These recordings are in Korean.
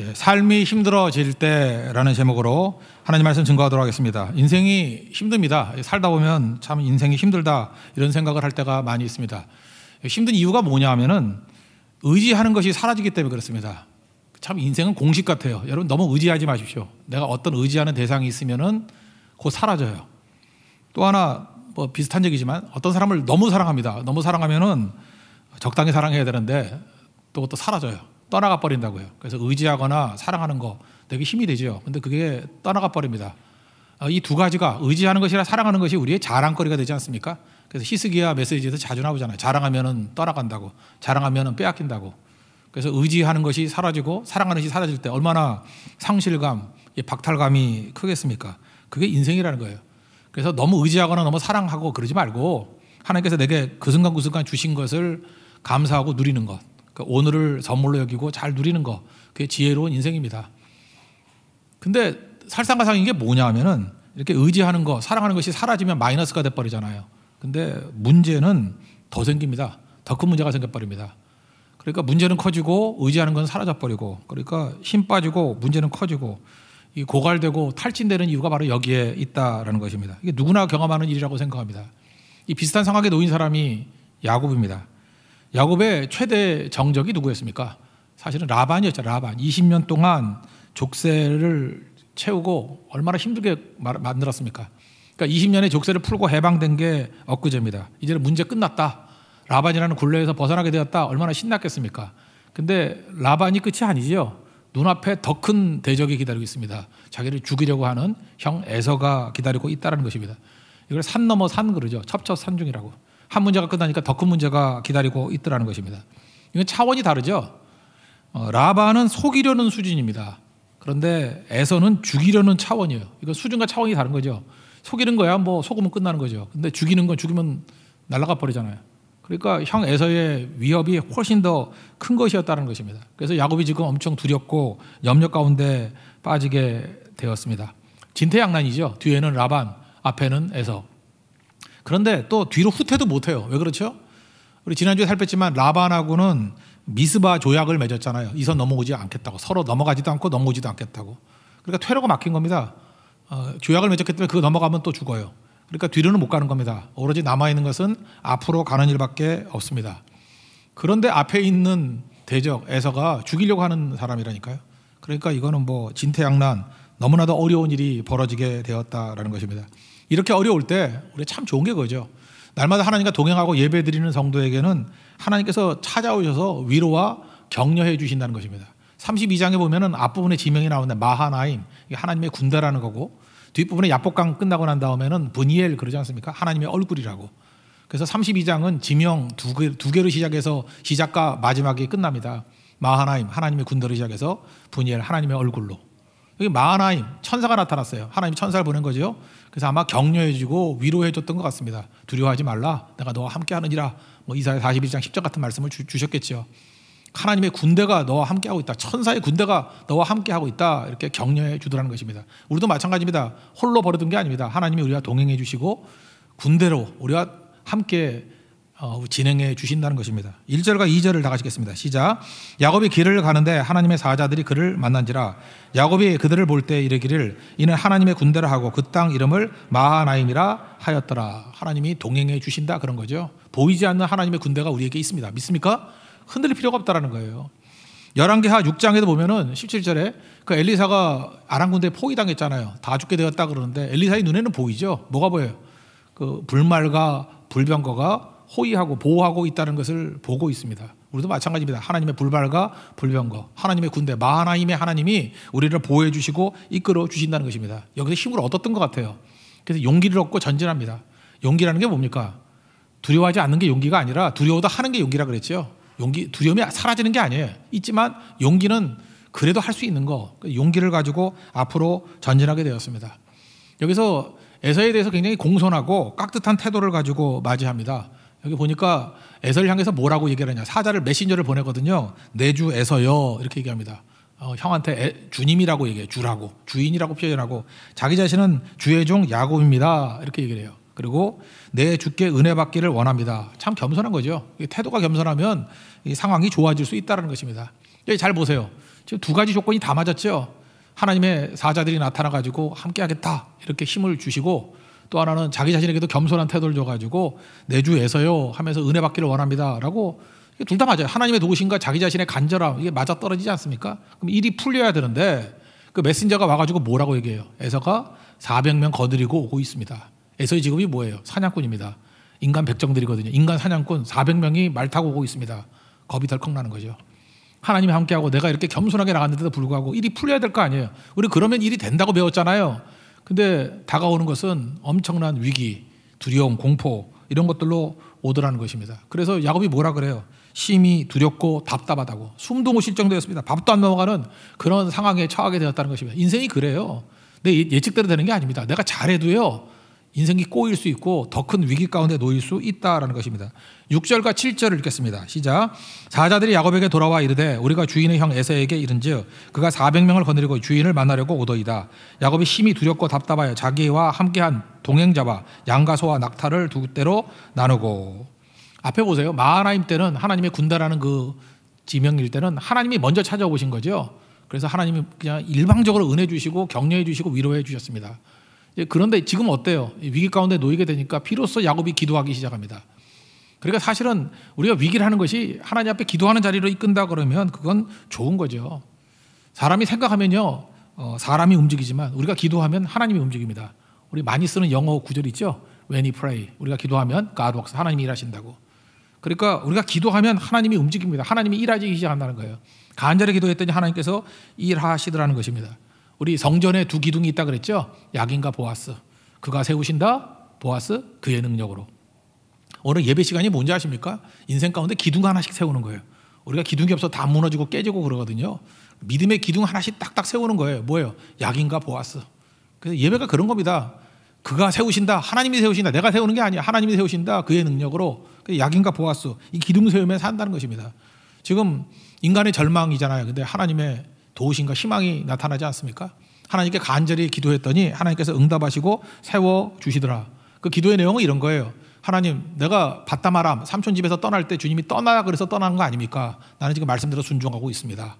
예, 삶이 힘들어질 때라는 제목으로 하나님 말씀 증거하도록 하겠습니다. 인생이 힘듭니다. 예, 살다 보면 참 인생이 힘들다 이런 생각을 할 때가 많이 있습니다. 예, 힘든 이유가 뭐냐 하면은 의지하는 것이 사라지기 때문에 그렇습니다. 참 인생은 공식 같아요. 여러분 너무 의지하지 마십시오. 내가 어떤 의지하는 대상이 있으면은 곧 사라져요. 또 하나 뭐 비슷한 얘기지만 어떤 사람을 너무 사랑합니다. 너무 사랑하면은 적당히 사랑해야 되는데 또또 사라져요. 떠나가 버린다고요. 그래서 의지하거나 사랑하는 거 되게 힘이 되죠. 근데 그게 떠나가 버립니다. 어, 이두 가지가 의지하는 것이나 사랑하는 것이 우리의 자랑거리가 되지 않습니까? 그래서 희스기야 메시지에서 자주 나오잖아요. 자랑하면은 떠나간다고, 자랑하면은 빼앗긴다고. 그래서 의지하는 것이 사라지고 사랑하는 것이 사라질 때 얼마나 상실감, 박탈감이 크겠습니까? 그게 인생이라는 거예요. 그래서 너무 의지하거나 너무 사랑하고 그러지 말고 하나님께서 내게 그 순간 그 순간 주신 것을 감사하고 누리는 것. 그러니까 오늘을 선물로 여기고 잘 누리는 거 그게 지혜로운 인생입니다. 근데 살상가상인 게 뭐냐 면은 이렇게 의지하는 거, 사랑하는 것이 사라지면 마이너스가 돼버리잖아요. 근데 문제는 더 생깁니다. 더 큰 문제가 생겨버립니다. 그러니까 문제는 커지고 의지하는 건 사라져버리고 그러니까 힘 빠지고 문제는 커지고 이 고갈되고 탈진되는 이유가 바로 여기에 있다라는 것입니다. 이게 누구나 경험하는 일이라고 생각합니다. 이 비슷한 상황에 놓인 사람이 야곱입니다. 야곱의 최대 정적이 누구였습니까? 사실은 라반이었죠. 라반. 20년 동안 족쇄를 채우고 얼마나 힘들게 만들었습니까? 그러니까 20년의 족쇄를 풀고 해방된 게 엊그제입니다. 이제는 문제 끝났다. 라반이라는 굴레에서 벗어나게 되었다. 얼마나 신났겠습니까? 근데 라반이 끝이 아니죠 눈앞에 더 큰 대적이 기다리고 있습니다. 자기를 죽이려고 하는 형 에서가 기다리고 있다는 것입니다. 이걸 산 넘어 산 그러죠. 첩첩산중이라고. 한 문제가 끝나니까 더 큰 문제가 기다리고 있더라는 것입니다. 이건 차원이 다르죠. 어, 라반은 속이려는 수준입니다. 그런데 에서는 죽이려는 차원이에요. 이건 수준과 차원이 다른 거죠. 속이는 거야 뭐 속으면 끝나는 거죠. 근데 죽이는 건 죽이면 날아가 버리잖아요. 그러니까 형 에서의 위협이 훨씬 더 큰 것이었다는 것입니다. 그래서 야곱이 지금 엄청 두렵고 염려 가운데 빠지게 되었습니다. 진퇴양난이죠. 뒤에는 라반, 앞에는 에서. 그런데 또 뒤로 후퇴도 못해요. 왜 그렇죠? 우리 지난주에 살폈지만 라반하고는 미스바 조약을 맺었잖아요. 이선 넘어오지 않겠다고. 서로 넘어가지도 않고 넘어오지도 않겠다고. 그러니까 퇴로가 막힌 겁니다. 어, 조약을 맺었기 때문에 그거 넘어가면 또 죽어요. 그러니까 뒤로는 못 가는 겁니다. 오로지 남아있는 것은 앞으로 가는 일밖에 없습니다. 그런데 앞에 있는 대적 에서가 죽이려고 하는 사람이라니까요. 그러니까 이거는 뭐 진퇴양난 너무나도 어려운 일이 벌어지게 되었다라는 것입니다. 이렇게 어려울 때 우리 참 좋은 게 그거죠. 날마다 하나님과 동행하고 예배 드리는 성도에게는 하나님께서 찾아오셔서 위로와 격려해 주신다는 것입니다. 32장에 보면은 앞부분에 지명이 나오는데 마하나임, 하나님의 군대라는 거고 뒷부분에 야복강 끝나고 난 다음에는 분이엘 그러지 않습니까? 하나님의 얼굴이라고. 그래서 32장은 지명 두, 개, 두 개로 시작해서 시작과 마지막이 끝납니다. 마하나임, 하나님의 군대로 시작해서 분이엘, 하나님의 얼굴로. 여기 마하나임 천사가 나타났어요. 하나님 천사를 보낸 거죠. 그래서 아마 격려해주고 위로해줬던 것 같습니다. 두려워하지 말라. 내가 너와 함께하느니라. 뭐 이사야 41장 10절 같은 말씀을 주, 셨겠죠 하나님의 군대가 너와 함께하고 있다. 천사의 군대가 너와 함께하고 있다. 이렇게 격려해 주더라는 것입니다. 우리도 마찬가지입니다. 홀로 버려둔 게 아닙니다. 하나님이 우리와 동행해 주시고 군대로 우리와 함께 진행해 주신다는 것입니다. 1절과 2절을 다가시겠습니다 시작. 야곱이 길을 가는데 하나님의 사자들이 그를 만난지라 야곱이 그들을 볼 때 이르기를 이는 하나님의 군대를 하고 그 땅 이름을 마하나임이라 하였더라. 하나님이 동행해 주신다 그런 거죠. 보이지 않는 하나님의 군대가 우리에게 있습니다. 믿습니까? 흔들릴 필요가 없다라는 거예요. 열왕기하 6장에도 보면은 17절에 그 엘리사가 아람 군대에 포위당했잖아요. 다 죽게 되었다 그러는데 엘리사의 눈에는 보이죠. 뭐가 보여요? 그 불말과 불병거가 호의하고 보호하고 있다는 것을 보고 있습니다. 우리도 마찬가지입니다. 하나님의 불발과 불병거, 하나님의 군대, 마하임의 하나님이 우리를 보호해 주시고 이끌어 주신다는 것입니다. 여기서 힘을 얻었던 것 같아요. 그래서 용기를 얻고 전진합니다. 용기라는 게 뭡니까? 두려워하지 않는 게 용기가 아니라 두려워도 하는 게 용기라 그랬죠. 용기 두려움이 사라지는 게 아니에요. 있지만 용기는 그래도 할 수 있는 거, 그 용기를 가지고 앞으로 전진하게 되었습니다. 여기서 에서에 대해서 굉장히 공손하고 깍듯한 태도를 가지고 맞이합니다. 여기 보니까 에서를 향해서 뭐라고 얘기를하냐 사자를 메신저를 보내거든요. 내주 에서요. 이렇게 얘기합니다. 어, 형한테 애, 주님이라고 얘기해. 주라고. 주인이라고 표현하고 자기 자신은 주의 종 야곱입니다. 이렇게 얘기를 해요. 그리고 내 주께 은혜 받기를 원합니다. 참 겸손한 거죠. 태도가 겸손하면 이 상황이 좋아질 수 있다는 것입니다. 여기 잘 보세요. 지금 두 가지 조건이 다 맞았죠. 하나님의 사자들이 나타나 가지고 함께 하겠다. 이렇게 힘을 주시고 또 하나는 자기 자신에게도 겸손한 태도를 줘가지고 내 주에서요 하면서 은혜 받기를 원합니다라고 둘 다 맞아요. 하나님의 도우심과 자기 자신의 간절함 이게 맞아 떨어지지 않습니까? 그럼 일이 풀려야 되는데 그 메신저가 와가지고 뭐라고 얘기해요? 에서가 400명 거느리고 오고 있습니다. 에서의 직업이 뭐예요? 사냥꾼입니다. 인간 백정들이거든요. 인간 사냥꾼 400명이 말 타고 오고 있습니다. 겁이 덜컥 나는 거죠. 하나님이 함께하고 내가 이렇게 겸손하게 나갔는데도 불구하고 일이 풀려야 될 거 아니에요. 우리 그러면 일이 된다고 배웠잖아요. 근데 다가오는 것은 엄청난 위기, 두려움, 공포 이런 것들로 오더라는 것입니다. 그래서 야곱이 뭐라 그래요? 심히 두렵고 답답하다고 숨도 실정되었습니다. 밥도 안먹어가는 그런 상황에 처하게 되었다는 것입니다. 인생이 그래요. 내 예, 예측대로 되는 게 아닙니다. 내가 잘해도요. 인생이 꼬일 수 있고 더 큰 위기 가운데 놓일 수 있다라는 것입니다. 6절과 7절을 읽겠습니다. 시작. 사자들이 야곱에게 돌아와 이르되 우리가 주인의 형 에서에게 이른즉 그가 400명을 거느리고 주인을 만나려고 오더이다. 야곱이 힘이 두렵고 답답하여 자기와 함께한 동행자와 양과 소와 낙타를 두 대로 나누고 앞에 보세요. 마하나임 때는 하나님의 군대라는그 지명일 때는 하나님이 먼저 찾아오신 거죠. 그래서 하나님이 그냥 일방적으로 은혜 주시고 격려해 주시고 위로해 주셨습니다. 예, 그런데 지금 어때요? 위기 가운데 놓이게 되니까 비로소 야곱이 기도하기 시작합니다. 그러니까 사실은 우리가 위기를하는 것이 하나님 앞에 기도하는 자리로 이끈다 그러면 그건 좋은 거죠. 사람이 생각하면요, 어, 사람이 움직이지만 우리가 기도하면 하나님이 움직입니다. 우리 많이 쓰는 영어 구절 있죠. When y o pray, 우리가 기도하면 God works, 하나님이 일하신다고. 그러니까 우리가 기도하면 하나님이 움직입니다. 하나님이 일하기 시작한다는 거예요. 간절히 기도했더니 하나님께서 일하시더라는 것입니다. 우리 성전에 두 기둥이 있다 그랬죠? 야긴과 보아스. 그가 세우신다? 보아스 그의 능력으로. 오늘 예배 시간이 뭔지 아십니까? 인생 가운데 기둥 하나씩 세우는 거예요. 우리가 기둥이 없어 다 무너지고 깨지고 그러거든요. 믿음의 기둥 하나씩 딱딱 세우는 거예요. 뭐예요? 약인가 보았어 그래서 예배가 그런 겁니다. 그가 세우신다. 하나님이 세우신다. 내가 세우는 게 아니야. 하나님이 세우신다. 그의 능력으로. 약인가 보았어이 기둥 세우면 산다는 것입니다. 지금 인간의 절망이잖아요. 근데 하나님의 도우신가 희망이 나타나지 않습니까? 하나님께 간절히 기도했더니 하나님께서 응답하시고 세워 주시더라. 그 기도의 내용은 이런 거예요. 하나님, 내가 받다 마람 삼촌 집에서 떠날 때 주님이 떠나 그래서 떠난 거 아닙니까? 나는 지금 말씀대로 순종하고 있습니다.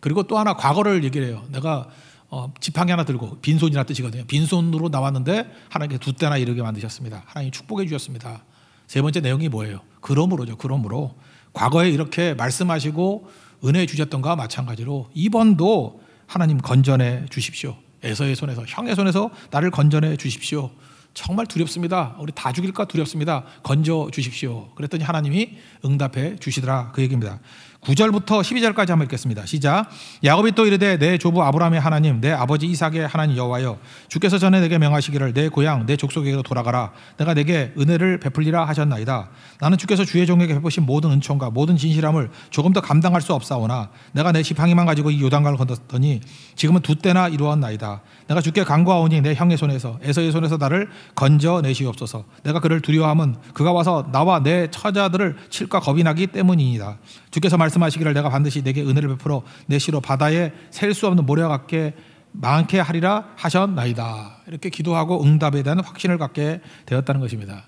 그리고 또 하나 과거를 얘기를 해요. 내가 어, 지팡이 하나 들고 빈손이라 뜻이거든요. 빈손으로 나왔는데 하나님께 두 때나 이르게 만드셨습니다. 하나님 축복해 주셨습니다. 세 번째 내용이 뭐예요? 그러므로죠. 그러므로 과거에 이렇게 말씀하시고 은혜 주셨던 것과 마찬가지로 이번도 하나님 건전해 주십시오. 에서의 손에서 형의 손에서 나를 건전해 주십시오. 정말 두렵습니다. 우리 다 죽일까 두렵습니다. 건져 주십시오. 그랬더니 하나님이 응답해 주시더라. 그 얘기입니다. 9절부터 12절까지 한번 읽겠습니다. 시작. 야곱이 또 이르되 내 조부 아브라함의 하나님, 내 아버지 이삭의 하나님 여호와여, 주께서 전에 내게 명하시기를 내 고향, 내 족속에게로 돌아가라. 내가 내게 은혜를 베풀리라 하셨나이다. 나는 주께서 주의 종에게 베푸신 모든 은총과 모든 진실함을 조금 더 감당할 수 없사오나 내가 내 지팡이만 가지고 이 요단강을 건넜더니 지금은 두 때나 이루었나이다. 내가 주께 간구하오니 내 형의 손에서 에서의 손에서 나를 건져내시옵소서. 내가 그를 두려워함은 그가 와서 나와 내 처자들을 칠까 겁이 나기 때문이니라. 주께서 말씀하시기를 내가 반드시 내게 은혜를 베풀어 내 시로 바다에 셀 수 없는 모래와 같게 많게 하리라 하셨나이다. 이렇게 기도하고 응답에 대한 확신을 갖게 되었다는 것입니다.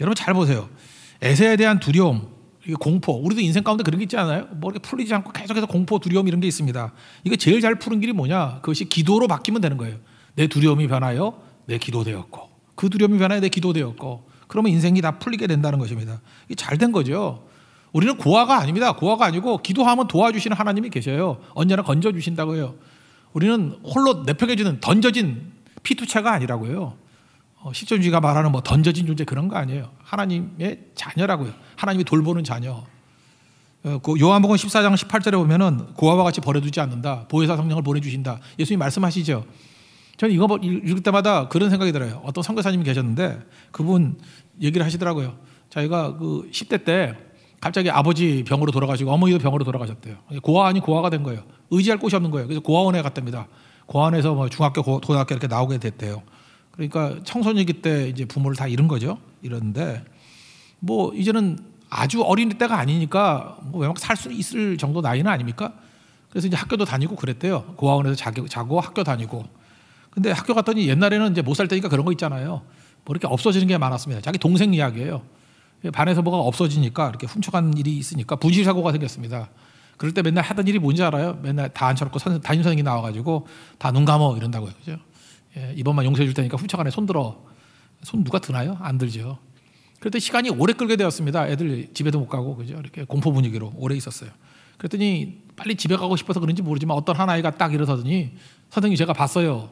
여러분 잘 보세요. 애세에 대한 두려움, 공포. 우리도 인생 가운데 그런 게 있지 않아요? 뭐 이렇게 풀리지 않고 계속해서 공포, 두려움 이런 게 있습니다. 이거 제일 잘 푸는 길이 뭐냐? 그것이 기도로 바뀌면 되는 거예요. 내 두려움이 변하여 내 기도되었고, 그 두려움이 변화에 대해 기도되었고 그러면 인생이 다 풀리게 된다는 것입니다. 이잘된 거죠. 우리는 고아가 아닙니다. 고아가 아니고 기도하면 도와주시는 하나님이 계셔요. 언제나 건져 주신다고요. 우리는 홀로 내팽개지는 던져진 피투체가 아니라고요. 어, 실존주의가 말하는 뭐 던져진 존재 그런 거 아니에요. 하나님의 자녀라고요. 하나님이 돌보는 자녀. 어, 그 요한복음 14장 18절에 보면은 고아와 같이 버려두지 않는다. 보혜사 성령을 보내주신다. 예수님 말씀하시죠. 저는 이거 뭐 읽을 때마다 그런 생각이 들어요. 어떤 선교사님이 계셨는데 그분 얘기를 하시더라고요. 자기가 그 10대 때 갑자기 아버지 병으로 돌아가시고 어머니도 병으로 돌아가셨대요. 고아 아니 고아가 된 거예요. 의지할 곳이 없는 거예요. 그래서 고아원에 갔답니다. 고아원에서 뭐 중학교, 고, 등학교 이렇게 나오게 됐대요. 그러니까 청소년기 때 이제 부모를 다 잃은 거죠. 이는데뭐 이제는 아주 어린 때가 아니니까 뭐 외막 살수 있을 정도 나이는 아닙니까? 그래서 이제 학교도 다니고 그랬대요. 고아원에서 자기, 자고 학교 다니고 근데 학교 갔더니 옛날에는 이제 못살 때니까 그런 거 있잖아요. 뭐 이렇게 없어지는 게 많았습니다. 자기 동생 이야기예요. 반에서 뭐가 없어지니까 이렇게 훔쳐간 일이 있으니까 분실 사고가 생겼습니다. 그럴 때 맨날 하던 일이 뭔지 알아요? 맨날 다 앉혀놓고 선, 담임 선생이 나와가지고 다 눈 감어 이런다고요, 그죠? 예, 이번만 용서해 줄 테니까 훔쳐가네 손 들어. 손 누가 드나요? 안 들죠. 그랬더니 시간이 오래 끌게 되었습니다. 애들 집에도 못 가고 그죠? 이렇게 공포 분위기로 오래 있었어요. 그랬더니 빨리 집에 가고 싶어서 그런지 모르지만 어떤 한 아이가 딱 일어서더니 선생님 제가 봤어요.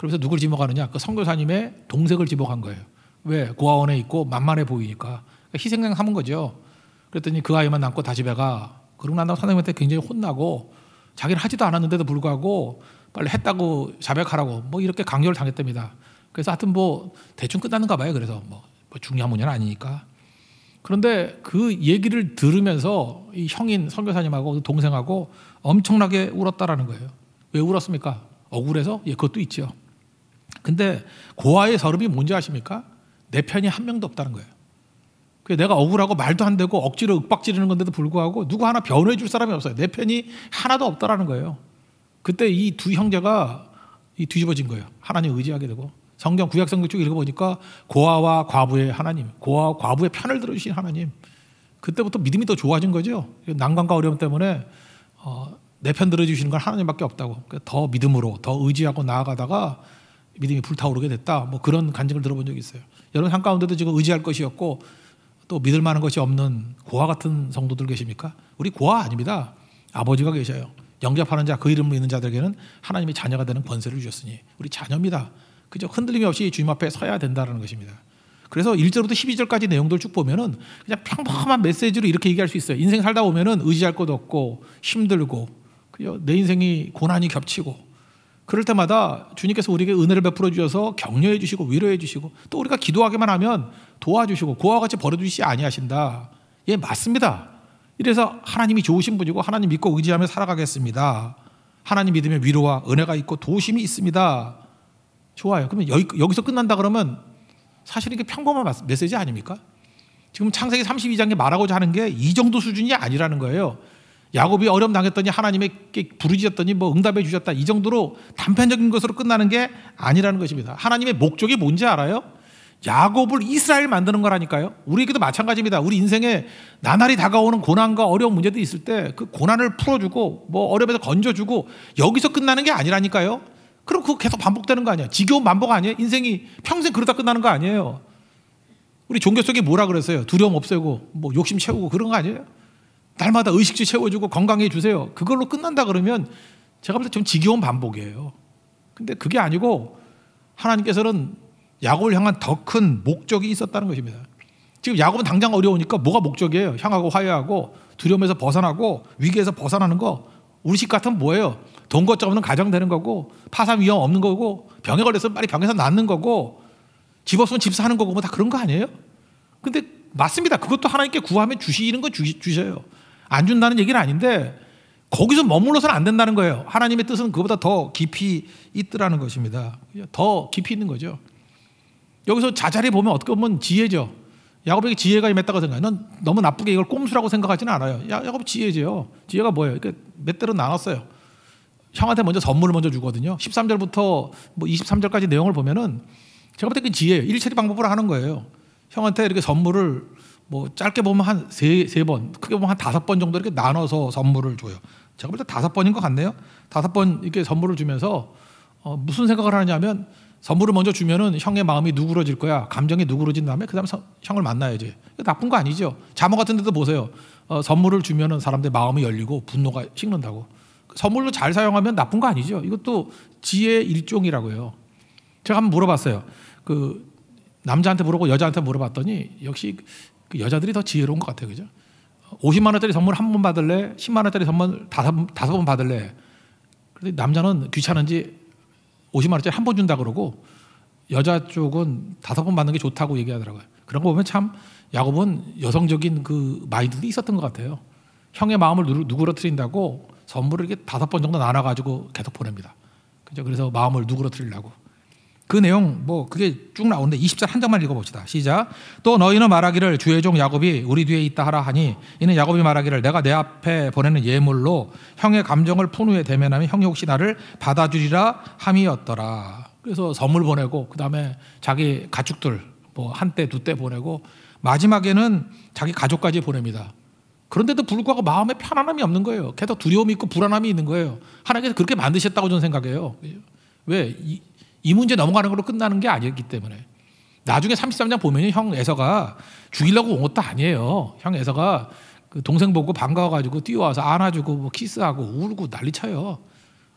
그러면서 누굴 집어가느냐그 선교사님의 동생을 집어간 거예요. 왜? 고아원에 있고 만만해 보이니까. 그러니까 희생양 삼은 거죠. 그랬더니 그 아이만 남고다 집에 가. 그러고 난 다음 사장님한테 굉장히 혼나고 자기를 하지도 않았는데도 불구하고 빨리 했다고 자백하라고 뭐 이렇게 강요를 당했답니다. 그래서 하여튼 뭐 대충 끝나는가 봐요. 그래서 뭐, 뭐, 중요한 문제는 아니니까. 그런데 그 얘기를 들으면서 이 형인 선교사님하고 동생하고 엄청나게 울었다라는 거예요. 왜 울었습니까? 억울해서? 예, 그것도 있죠. 근데 고아의 서름이 뭔지 아십니까? 내 편이 한 명도 없다는 거예요. 내가 억울하고 말도 안 되고 억지로 윽박지르는 건데도 불구하고 누구 하나 변호해 줄 사람이 없어요. 내 편이 하나도 없다라는 거예요. 그때 이 두 형제가 이 뒤집어진 거예요. 하나님 의지하게 되고 성경 구약 성경 쭉 읽어보니까 고아와 과부의 하나님, 고아 과부의 편을 들어주신 하나님. 그때부터 믿음이 더 좋아진 거죠. 난관과 어려움 때문에 어, 내편 들어주시는 건 하나님밖에 없다고. 그러니까 더 믿음으로 더 의지하고 나아가다가 믿음이 불타오르게 됐다. 뭐 그런 간증을 들어본 적이 있어요. 여러분 한가운데도 지금 의지할 것이었고 또 믿을 만한 것이 없는 고아 같은 성도들 계십니까? 우리 고아 아닙니다. 아버지가 계셔요. 영접하는 자, 그 이름을 믿는 자들에게는 하나님의 자녀가 되는 권세를 주셨으니 우리 자녀입니다. 그저 흔들림이 없이 주님 앞에 서야 된다는 것입니다. 그래서 1절부터 12절까지 내용들 쭉 보면은 그냥 평범한 메시지로 이렇게 얘기할 수 있어요. 인생 살다 보면은 의지할 것도 없고 힘들고 그저 내 인생이 고난이 겹치고 그럴 때마다 주님께서 우리에게 은혜를 베풀어 주셔서 격려해 주시고 위로해 주시고 또 우리가 기도하기만 하면 도와주시고 고와 같이 버려주시지 아니하신다. 예, 맞습니다. 이래서 하나님이 좋으신 분이고 하나님 믿고 의지하며 살아가겠습니다. 하나님 믿으며 위로와 은혜가 있고 도심이 우 있습니다. 좋아요. 그러면 여기, 서 끝난다 그러면 사실 이게 평범한 메시지 아닙니까? 지금 창세기 32장에 말하고자 하는 게 이 정도 수준이 아니라는 거예요. 야곱이 어려움 당했더니 하나님의 부르짖었더니 뭐 응답해 주셨다. 이 정도로 단편적인 것으로 끝나는 게 아니라는 것입니다. 하나님의 목적이 뭔지 알아요? 야곱을 이스라엘 만드는 거라니까요. 우리에게도 마찬가지입니다. 우리 인생에 나날이 다가오는 고난과 어려운 문제도 있을 때 그 고난을 풀어주고 뭐 어려움에서 건져주고 여기서 끝나는 게 아니라니까요. 그럼 그거 계속 반복되는 거아니에요 지겨운 반복 아니에요. 인생이 평생 그러다 끝나는 거 아니에요. 우리 종교 속에 뭐라 그랬어요? 두려움 없애고 뭐 욕심 채우고 그런 거 아니에요? 날마다 의식주 채워주고 건강해 주세요. 그걸로 끝난다 그러면 제가 볼 때 좀 지겨운 반복이에요. 근데 그게 아니고 하나님께서는 야곱을 향한 더 큰 목적이 있었다는 것입니다. 지금 야곱은 당장 어려우니까 뭐가 목적이에요? 향하고 화해하고 두려움에서 벗어나고 위기에서 벗어나는 거 우리 집 같은 뭐예요? 돈 거점 없는 가정 되는 거고 파산 위험 없는 거고 병에 걸려서 빨리 병에서 낫는 거고 집 없으면 집 사는 거고 뭐 다 그런 거 아니에요? 근데 맞습니다. 그것도 하나님께 구하면 주시는 거 주, 주셔요. 안 준다는 얘기는 아닌데 거기서 머물러서는 안 된다는 거예요. 하나님의 뜻은 그보다 더 깊이 있더라는 것입니다. 더 깊이 있는 거죠. 여기서 자잘히 보면 어떻게 보면 지혜죠. 야곱에게 지혜가 임했다고 생각해. 넌 너무 나쁘게 이걸 꼼수라고 생각하지는 않아요. 야, 야곱 지혜죠. 지혜가 뭐예요? 그러니까 몇 대로 나눴어요. 형한테 먼저 선물을 먼저 주거든요. 13절부터 뭐 23절까지 내용을 보면은 제가 볼때그 지혜예요. 일처리 방법으로 하는 거예요. 형한테 이렇게 선물을 뭐 짧게 보면 한 세 세 번, 크게 보면 한 다섯 번 정도 이렇게 나눠서 선물을 줘요. 제가 볼 때 다섯 번인 것 같네요. 다섯 번 이렇게 선물을 주면서 어, 무슨 생각을 하냐면 선물을 먼저 주면은 형의 마음이 누그러질 거야. 감정이 누그러진 다음에 그다음 에 형을 만나야지. 나쁜 거 아니죠. 자모 같은 데도 보세요. 어, 선물을 주면은 사람들 마음이 열리고 분노가 식는다고. 선물로 잘 사용하면 나쁜 거 아니죠. 이것도 지혜 일종이라고 해요. 제가 한번 물어봤어요. 그 남자한테 물어보고 여자한테 물어봤더니 역시 그 여자들이 더 지혜로운 것 같아요. 그죠? 50만 원짜리 선물 한 번 받을래? 10만 원짜리 선물 다섯, 다섯 번 받을래? 근데 남자는 귀찮은지 50만 원짜리 한 번 준다 그러고 여자 쪽은 다섯 번 받는 게 좋다고 얘기하더라고요. 그런 거 보면 참 야곱은 여성적인 그 마인드도 있었던 것 같아요. 형의 마음을 누그러뜨린다고 선물을 이렇게 다섯 번 정도 나눠 가지고 계속 보냅니다. 그죠? 그래서 마음을 누그러뜨리려고. 그 내용 뭐 그게 쭉 나오는데 20절 한 장만 읽어봅시다. 시작. 또 너희는 말하기를 주의 종 야곱이 우리 뒤에 있다 하라 하니 이는 야곱이 말하기를 내가 내 앞에 보내는 예물로 형의 감정을 푼 후에 대면하면 형이 혹시 나를 받아주리라 함이었더라. 그래서 선물 보내고 그 다음에 자기 가축들 뭐한때두때 보내고 마지막에는 자기 가족까지 보냅니다. 그런데도 불구하고 마음에 편안함이 없는 거예요. 계속 두려움이 있고 불안함이 있는 거예요. 하나님께서 그렇게 만드셨다고 저는 생각해요. 왜? 이, 이 문제 넘어가는 걸로 끝나는 게 아니기 었 때문에 나중에 33장 보면 형 에서가 죽이려고 온 것도 아니에요. 형 에서가 그 동생 보고 반가워가지고 뛰어와서 안아주고 뭐 키스하고 울고 난리 쳐요.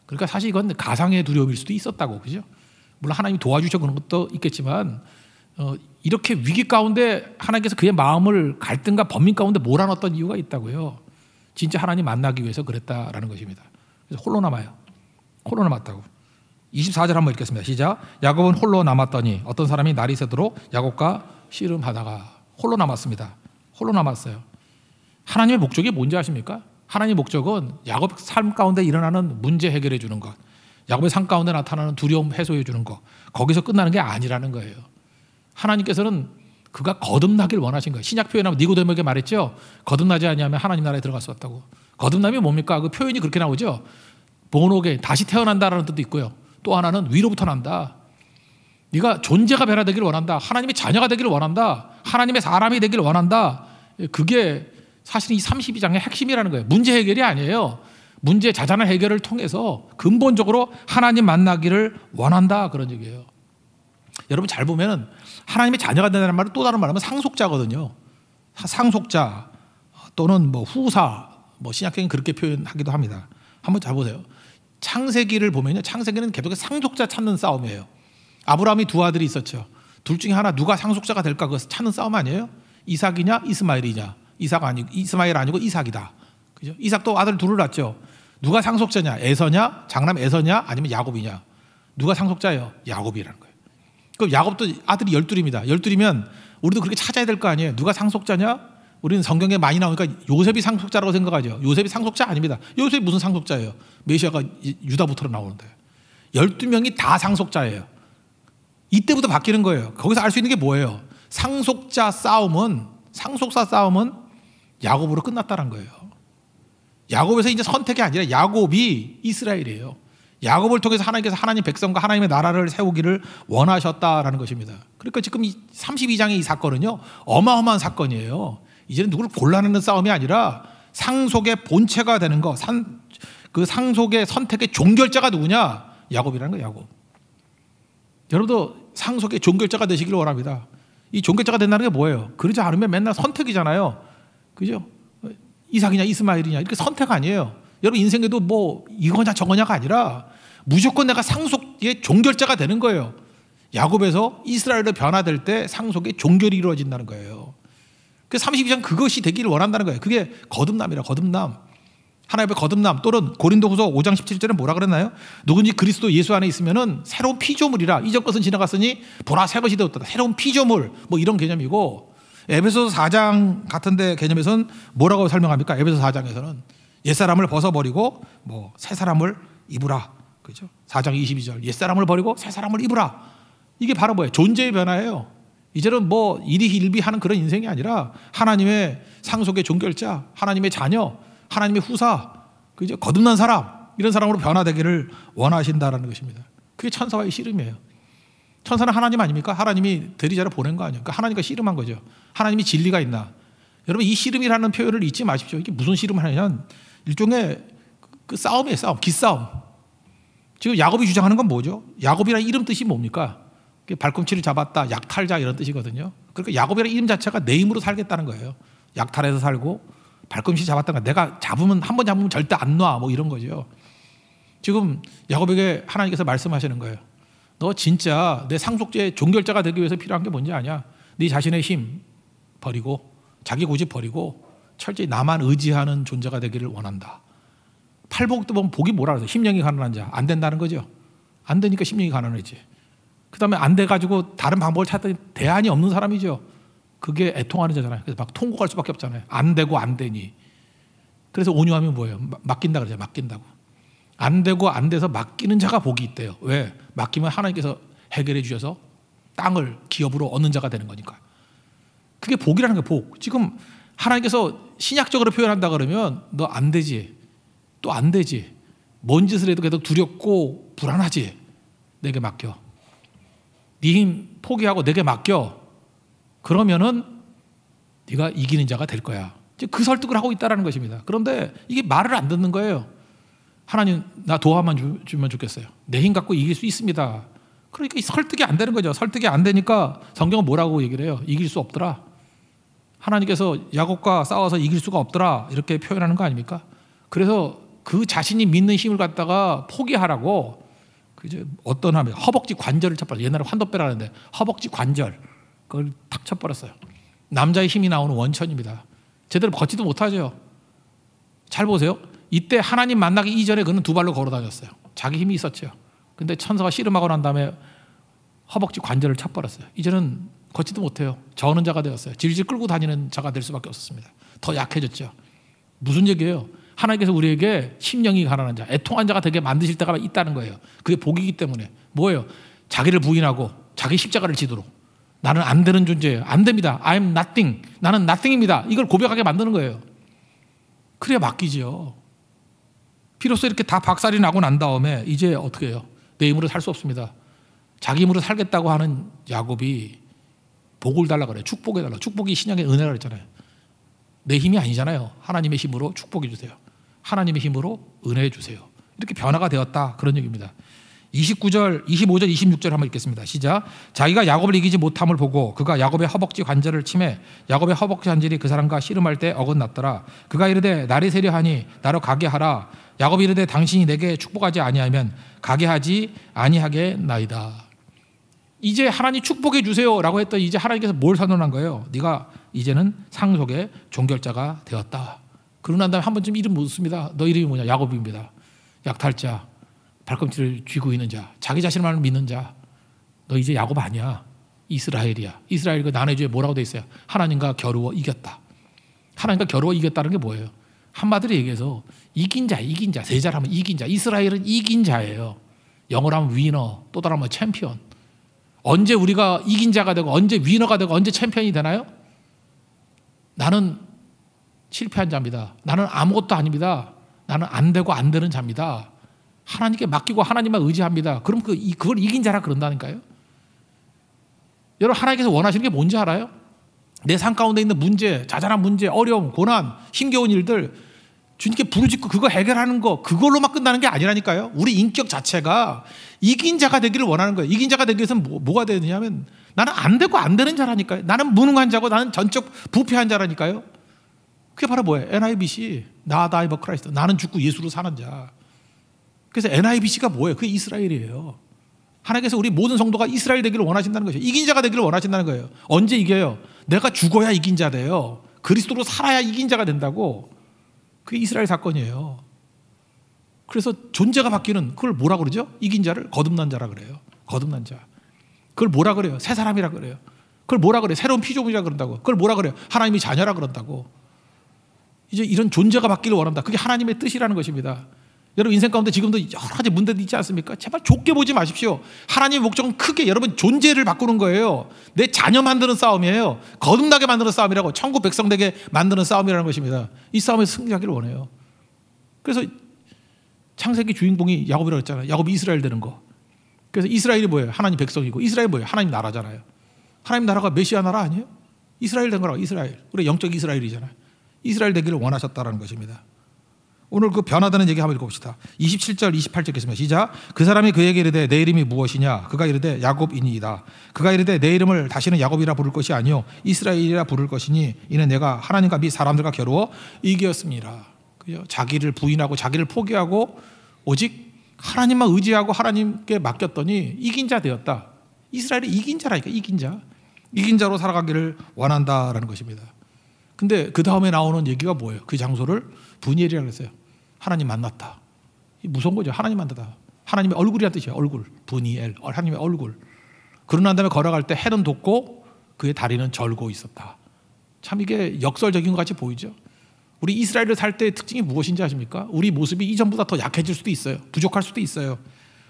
그러니까 사실 이건 가상의 두려움일 수도 있었다고 그죠? 물론 하나님이 도와주셔 그런 것도 있겠지만 어, 이렇게 위기 가운데 하나님께서 그의 마음을 갈등과 범민 가운데 몰아넣었던 이유가 있다고요. 진짜 하나님 만나기 위해서 그랬다라는 것입니다. 그래서 홀로 남아요. 홀로 남았다고. 24절 한번 읽겠습니다. 시작. 야곱은 홀로 남았더니 어떤 사람이 날이 새도록 야곱과 씨름하다가 홀로 남았습니다. 홀로 남았어요. 하나님의 목적이 뭔지 아십니까? 하나님의 목적은 야곱 삶 가운데 일어나는 문제 해결해 주는 것. 야곱의 삶 가운데 나타나는 두려움 해소해 주는 것. 거기서 끝나는 게 아니라는 거예요. 하나님께서는 그가 거듭나길 원하신 거예요. 신약 표현하면 니고데모에게 말했죠. 거듭나지 않니면 하나님 나라에 들어갈 수 없다고. 거듭남이 뭡니까? 그 표현이 그렇게 나오죠. 본오게 다시 태어난다라는 뜻도 있고요. 또 하나는 위로부터 난다. 네가 존재가 변화되기를 원한다. 하나님의 자녀가 되기를 원한다. 하나님의 사람이 되기를 원한다. 그게 사실 이 32장의 핵심이라는 거예요. 문제 해결이 아니에요. 문제 자잘한 해결을 통해서 근본적으로 하나님 만나기를 원한다 그런 얘기예요. 여러분 잘 보면은 하나님의 자녀가 된다는 말은 또 다른 말하면 상속자거든요. 상속자 또는 뭐 후사 뭐 신약적인 그렇게 표현하기도 합니다. 한번 잘 보세요. 창세기를 보면요. 창세기는 계속 상속자 찾는 싸움이에요. 아브라함이 두 아들이 있었죠. 둘 중에 하나 누가 상속자가 될까 그것 찾는 싸움 아니에요? 이삭이냐 이스마엘이냐. 이삭 아니 고 이스마엘 아니고 이삭이다. 그죠? 이삭도 아들 둘을 낳죠. 누가 상속자냐? 에서냐? 장남 에서냐? 아니면 야곱이냐? 누가 상속자예요? 야곱이라는 거예요. 그럼 야곱도 아들이 열둘입니다. 열둘이면 우리도 그렇게 찾아야 될 거 아니에요? 누가 상속자냐? 우리는 성경에 많이 나오니까 요셉이 상속자라고 생각하죠. 요셉이 상속자 아닙니다. 요셉이 무슨 상속자예요? 메시아가 유다부터 나오는데. 12명이 다 상속자예요. 이때부터 바뀌는 거예요. 거기서 알 수 있는 게 뭐예요? 상속자 싸움은 상속사 싸움은 야곱으로 끝났다는 거예요. 야곱에서 이제 선택이 아니라 야곱이 이스라엘이에요. 야곱을 통해서 하나님께서 하나님 백성과 하나님의 나라를 세우기를 원하셨다라는 것입니다. 그러니까 지금 32장의 이 사건은요, 어마어마한 사건이에요. 이제는 누구를 골라내는 싸움이 아니라 상속의 본체가 되는 거, 산, 그 상속의 선택의 종결자가 누구냐? 야곱이라는 거예 야곱. 여러분도 상속의 종결자가 되시기를 원합니다. 이 종결자가 된다는 게 뭐예요? 그러지 않으면 맨날 선택이잖아요. 그죠? 이삭이냐 이스마일이냐 이렇게 선택 아니에요. 여러분 인생에도 뭐 이거냐 저거냐가 아니라 무조건 내가 상속의 종결자가 되는 거예요. 야곱에서 이스라엘로 변화될 때 상속의 종결이 이루어진다는 거예요. 그 32장 그것이 되기를 원한다는 거예요. 그게 거듭남이라 거듭남. 하나님 앞 거듭남 또는 고린도후서 5장 17절에 뭐라 그랬나요? 누군지 그리스도 예수 안에 있으면은 새로운 피조물이라 이전 것은 지나갔으니 보라 새 것이 되었다. 새로운 피조물 뭐 이런 개념이고 에베소 4장 같은데 개념에서는 뭐라고 설명합니까? 에베소 4장에서는 옛 사람을 벗어버리고 뭐새 사람을 입으라 그죠? 4장 22절 옛 사람을 버리고 새 사람을 입으라 이게 바로 뭐예요? 존재의 변화예요. 이제는 뭐 일이 일비하는 그런 인생이 아니라 하나님의 상속의 종결자, 하나님의 자녀, 하나님의 후사, 그죠? 거듭난 사람, 이런 사람으로 변화되기를 원하신다라는 것입니다. 그게 천사와의 씨름이에요. 천사는 하나님 아닙니까? 하나님이 대리자를 보낸 거아니에요그러니까 하나님과 씨름한 거죠. 하나님이 진리가 있나. 여러분, 이 씨름이라는 표현을 잊지 마십시오. 이게 무슨 씨름을 하냐면, 일종의 그 싸움이에요, 싸움. 기싸움. 지금 야곱이 주장하는 건 뭐죠? 야곱이라는 이름 뜻이 뭡니까? 발꿈치를 잡았다, 약탈자 이런 뜻이거든요. 그러니까 야곱이라는 이름 자체가 내 힘으로 살겠다는 거예요. 약탈해서 살고 발꿈치 잡았다가 내가 잡으면 한 번 잡으면 절대 안 놔. 뭐 이런 거죠. 지금 야곱에게 하나님께서 말씀하시는 거예요. 너 진짜 내 상속자의 종결자가 되기 위해서 필요한 게 뭔지 아냐? 네 자신의 힘 버리고 자기 고집 버리고 철저히 나만 의지하는 존재가 되기를 원한다. 팔복도 보면 복이 뭐라 그래서 심령이 가난한 자 안 된다는 거죠. 안 되니까 심령이 가난하지 그 다음에 안 돼가지고 다른 방법을 찾더니 대안이 없는 사람이죠. 그게 애통하는 자잖아요. 그래서 막 통곡할 수밖에 없잖아요. 안 되고 안 되니. 그래서 온유하면 뭐예요? 맡긴다 그러죠. 맡긴다고. 안 되고 안 돼서 맡기는 자가 복이 있대요. 왜? 맡기면 하나님께서 해결해 주셔서 땅을 기업으로 얻는 자가 되는 거니까. 그게 복이라는 게 복. 지금 하나님께서 신약적으로 표현한다 그러면 너 안 되지. 또 안 되지. 뭔 짓을 해도 계속 두렵고 불안하지. 내게 맡겨. 네힘 포기하고 내게 맡겨. 그러면은 네가 이기는 자가 될 거야. 그 설득을 하고 있다라는 것입니다. 그런데 이게 말을 안 듣는 거예요. 하나님 나도와만 주면 좋겠어요. 내 힘 갖고 이길 수 있습니다. 그러니까 설득이 안 되는 거죠. 설득이 안 되니까 성경은 뭐라고 얘기를 해요? 이길 수 없더라. 하나님께서 야곱과 싸워서 이길 수가 없더라. 이렇게 표현하는 거 아닙니까? 그래서 그 자신이 믿는 힘을 갖다가 포기하라고 그죠? 어떤 하면 허벅지 관절을 쳐버려. 옛날에 환도뼈라는데 허벅지 관절 그걸 탁 쳐버렸어요. 남자의 힘이 나오는 원천입니다. 제대로 걷지도 못하죠. 잘 보세요. 이때 하나님 만나기 이전에 그는 두 발로 걸어 다녔어요. 자기 힘이 있었죠. 근데 천사가 씨름하고 난 다음에 허벅지 관절을 쳐버렸어요. 이제는 걷지도 못해요. 저는 자가 되었어요. 질질 끌고 다니는 자가 될 수밖에 없었습니다. 더 약해졌죠. 무슨 얘기예요? 하나님께서 우리에게 심령이 가난한 자, 애통한 자가 되게 만드실 때가 있다는 거예요. 그게 복이기 때문에. 뭐예요? 자기를 부인하고 자기 십자가를 지도록. 나는 안 되는 존재예요. 안 됩니다. I'm nothing. 나는 nothing입니다. 이걸 고백하게 만드는 거예요. 그래야 맡기지요. 비로소 이렇게 다 박살이 나고 난 다음에 이제 어떻게 해요? 내 힘으로 살 수 없습니다. 자기 힘으로 살겠다고 하는 야곱이 복을 달라 그래요. 축복해 달라. 축복이 신약의 은혜라 그랬잖아요. 내 힘이 아니잖아요. 하나님의 힘으로 축복해 주세요. 하나님의 힘으로 은혜 해 주세요. 이렇게 변화가 되었다. 그런 얘기입니다. 29절, 25절, 26절 한번 읽겠습니다. 시작. 자기가 야곱을 이기지 못함을 보고 그가 야곱의 허벅지 관절을 침해 야곱의 허벅지 관절이 그 사람과 씨름할 때 어긋났더라. 그가 이르되 나를 세려하니 나로 가게 하라. 야곱이 이르되 당신이 내게 축복하지 아니하면 가게 하지 아니하게 나이다. 이제 하나님 축복해 주세요라고 했더니 이제 하나님께서 뭘 선언한 거예요? 네가 이제는 상속의 종결자가 되었다. 그러고 난 다음에 한 번쯤 이름 묻습니다. 너 이름이 뭐냐? 야곱입니다. 약탈자, 발꿈치를 쥐고 있는 자, 자기 자신만을 믿는 자. 너 이제 야곱 아니야. 이스라엘이야. 이스라엘 그 난해주에 뭐라고 돼 있어요? 하나님과 겨루어 이겼다. 하나님과 겨루어 이겼다는 게 뭐예요? 한마디로 얘기해서 이긴 자, 이긴 자, 세자라면 이긴 자. 이스라엘은 이긴 자예요. 영어로 하면 위너, 또 다른 말 챔피언. 언제 우리가 이긴 자가 되고 언제 위너가 되고 언제 챔피언이 되나요? 나는 실패한 자입니다. 나는 아무것도 아닙니다. 나는 안 되고 안 되는 자입니다. 하나님께 맡기고 하나님만 의지합니다. 그럼 그, 그걸 이긴 자라 그런다니까요. 여러분, 하나님께서 원하시는 게 뭔지 알아요? 내 삶 가운데 있는 문제, 자잘한 문제, 어려움, 고난, 힘겨운 일들, 주님께 부르짖고 그거 해결하는 거, 그걸로만 끝나는 게 아니라니까요. 우리 인격 자체가 이긴 자가 되기를 원하는 거예요. 이긴 자가 되기 위해서는 뭐, 가 되느냐 하면 나는 안 되고 안 되는 자라니까요. 나는 무능한 자고 나는 전적 부패한 자라니까요. 그게 바로 뭐예요? NIBC. 나 다이 버 뭐, 크라이스트. 나는 죽고 예수로 사는 자. 그래서 NIBC가 뭐예요? 그게 이스라엘이에요. 하나님께서 우리 모든 성도가 이스라엘 되기를 원하신다는 거죠. 이긴 자가 되기를 원하신다는 거예요. 언제 이겨요? 내가 죽어야 이긴 자 돼요. 그리스도로 살아야 이긴 자가 된다고. 그게 이스라엘 사건이에요. 그래서 존재가 바뀌는 그걸 뭐라 그러죠? 이긴 자를 거듭난 자라 그래요. 거듭난 자. 그걸 뭐라 그래요? 새 사람이라 그래요. 그걸 뭐라 그래요? 새로운 피조물이라 그런다고. 그걸 뭐라 그래요? 하나님이 자녀라 그런다고. 이제 이런 존재가 받기를 원한다. 그게 하나님의 뜻이라는 것입니다. 여러분 인생 가운데 지금도 여러 가지 문제도 있지 않습니까? 제발 좁게 보지 마십시오. 하나님의 목적은 크게 여러분 존재를 바꾸는 거예요. 내 자녀 만드는 싸움이에요. 거듭나게 만드는 싸움이라고 천국 백성 되게 만드는 싸움이라는 것입니다. 이 싸움에 승리하기를 원해요. 그래서 창세기 주인공이 야곱이라고 했잖아요. 야곱이 이스라엘 되는 거. 그래서 이스라엘이 뭐예요? 하나님 백성이고 이스라엘 뭐예요? 하나님 나라잖아요. 하나님 나라가 메시아 나라 아니에요? 이스라엘 된 거라고 이스라엘. 우리 영적 이스라엘이잖아요. 이스라엘 되기를 원하셨다라는 것입니다. 오늘 그 변하다는 얘기 한번 읽어봅시다. 27절, 28절겠습니다. 시작. 그 사람이 그에게 이르되 내 이름이 무엇이냐? 그가 이르되 야곱이니이다. 그가 이르되 내 이름을 다시는 야곱이라 부를 것이 아니요 이스라엘이라 부를 것이니 이는 내가 하나님과 미 사람들과 겨루어 이겼습니다. 그죠? 자기를 부인하고 자기를 포기하고 오직 하나님만 의지하고 하나님께 맡겼더니 이긴 자 되었다. 이스라엘이 이긴 자라니까 이긴 자. 이긴 자로 살아가기를 원한다라는 것입니다. 근데 그 다음에 나오는 얘기가 뭐예요? 그 장소를 분이엘이라고 했어요. 하나님 만났다. 무서운 거죠. 하나님 만났다. 하나님의 얼굴이란 뜻이에요. 얼굴. 분이엘. 하나님의 얼굴. 그러난 다음에 걸어갈 때 해는 돋고 그의 다리는 절고 있었다. 참 이게 역설적인 것 같이 보이죠. 우리 이스라엘을 살 때의 특징이 무엇인지 아십니까? 우리 모습이 이전보다 더 약해질 수도 있어요. 부족할 수도 있어요.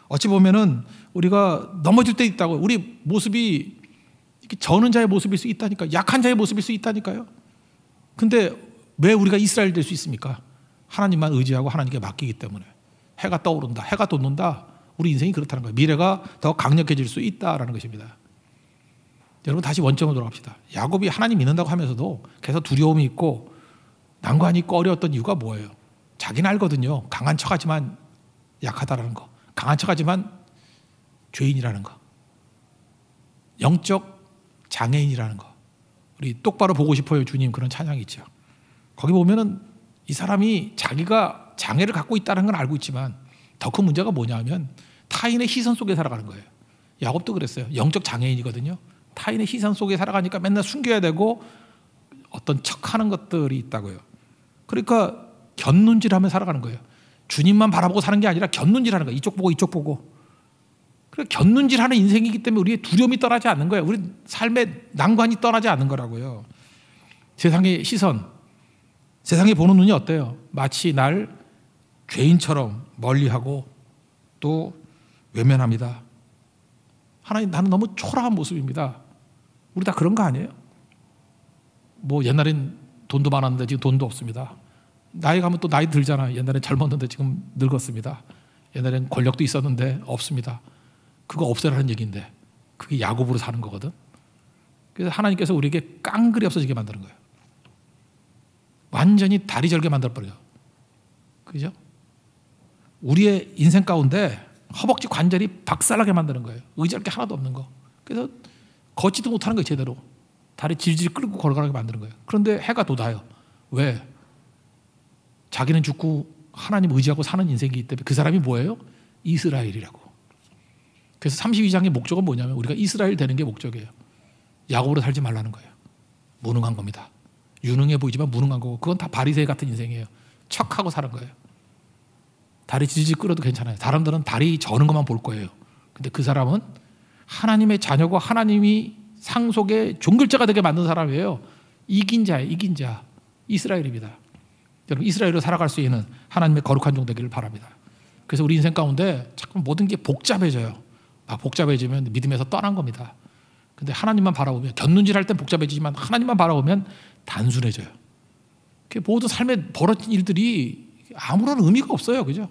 어찌 보면은 우리가 넘어질 때 있다고 우리 모습이 저는 자의 모습일 수 있다니까 약한 자의 모습일 수 있다니까요. 근데 왜 우리가 이스라엘 될 수 있습니까? 하나님만 의지하고 하나님께 맡기기 때문에 해가 떠오른다, 해가 돋는다. 우리 인생이 그렇다는 거예요. 미래가 더 강력해질 수 있다라는 것입니다. 여러분 다시 원점으로 돌아갑시다. 야곱이 하나님 믿는다고 하면서도 계속 두려움이 있고 난관이 있고 어려웠던 이유가 뭐예요? 자기는 알거든요. 강한 척하지만 약하다라는 거. 강한 척하지만 죄인이라는 거. 영적 장애인이라는 거. 우리 똑바로 보고 싶어요, 주님. 그런 찬양이 있죠. 거기 보면은 이 사람이 자기가 장애를 갖고 있다는 건 알고 있지만 더 큰 문제가 뭐냐면 타인의 시선 속에 살아가는 거예요. 야곱도 그랬어요. 영적 장애인이거든요. 타인의 시선 속에 살아가니까 맨날 숨겨야 되고 어떤 척하는 것들이 있다고요. 그러니까 견눈질하면 살아가는 거예요. 주님만 바라보고 사는 게 아니라 견눈질하는 거예요. 이쪽 보고 이쪽 보고 그래 견눈질하는 인생이기 때문에 우리의 두려움이 떠나지 않는 거예요. 우리 삶의 난관이 떠나지 않는 거라고요. 세상의 시선, 세상이 보는 눈이 어때요? 마치 날 죄인처럼 멀리하고 또 외면합니다. 하나님 나는 너무 초라한 모습입니다. 우리 다 그런 거 아니에요? 뭐 옛날엔 돈도 많았는데 지금 돈도 없습니다. 나이 가면 또 나이 들잖아 옛날엔 젊었는데 지금 늙었습니다. 옛날엔 권력도 있었는데 없습니다. 그거 없애라는 얘기인데 그게 야곱으로 사는 거거든. 그래서 하나님께서 우리에게 깡그리 없어지게 만드는 거예요. 완전히 다리 절개 만들어버려요. 그죠? 우리의 인생 가운데 허벅지 관절이 박살나게 만드는 거예요. 의지할 게 하나도 없는 거. 그래서 걷지도 못하는 거예요, 제대로. 다리 질질 끌고 걸어가게 만드는 거예요. 그런데 해가 돋아요. 왜? 자기는 죽고 하나님 의지하고 사는 인생이기 때문에 그 사람이 뭐예요? 이스라엘이라고. 그래서 32장의 목적은 뭐냐면 우리가 이스라엘 되는 게 목적이에요. 야곱으로 살지 말라는 거예요. 무능한 겁니다. 유능해 보이지만 무능한 거고 그건 다 바리새 같은 인생이에요. 척하고 사는 거예요. 다리 지지 끌어도 괜찮아요. 사람들은 다리 저는 것만 볼 거예요. 근데 그 사람은 하나님의 자녀고 하나님이 상속의 종결자가 되게 만든 사람이에요. 이긴 자예 이긴 자. 이스라엘입니다. 여러분 이스라엘로 살아갈 수 있는 하나님의 거룩한 종 되기를 바랍니다. 그래서 우리 인생 가운데 자꾸 모든 게 복잡해져요. 아, 복잡해지면 믿음에서 떠난 겁니다. 근데 하나님만 바라보면 견눈질할 땐 복잡해지지만 하나님만 바라보면 단순해져요. 그 모든 삶에 벌어진 일들이 아무런 의미가 없어요, 그죠?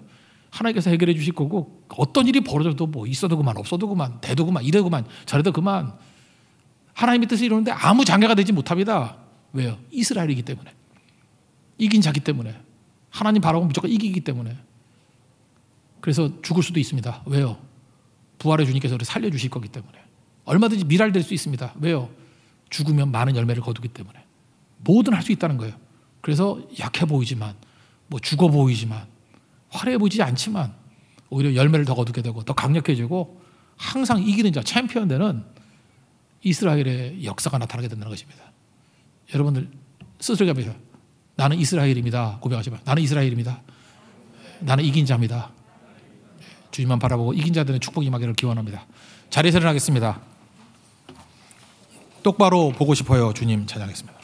하나님께서 해결해 주실 거고 어떤 일이 벌어져도 뭐 있어도 그만 없어도 그만 돼도 그만 이래도 그만 저래도 그만 하나님의 뜻을 이루는데 아무 장애가 되지 못합니다. 왜요? 이스라엘이기 때문에 이긴 자기 때문에 하나님 바라고 무조건 이기기 때문에 그래서 죽을 수도 있습니다. 왜요? 부활의 주님께서 우리 살려주실 거기 때문에 얼마든지 미랄될 수 있습니다. 왜요? 죽으면 많은 열매를 거두기 때문에 뭐든 할 수 있다는 거예요. 그래서 약해 보이지만 뭐 죽어 보이지만 화려해 보이지 않지만 오히려 열매를 더 거두게 되고 더 강력해지고 항상 이기는 자 챔피언 되는 이스라엘의 역사가 나타나게 된다는 것입니다. 여러분들 스스로 잡으세요. 나는 이스라엘입니다. 고백하지 마. 나는 이스라엘입니다. 나는 이긴 자입니다. 주님만 바라보고 이긴 자들의 축복이 임하기를 기원합니다. 자리에서 일어나겠습니다. 똑바로 보고 싶어요. 주님 찬양했습니다.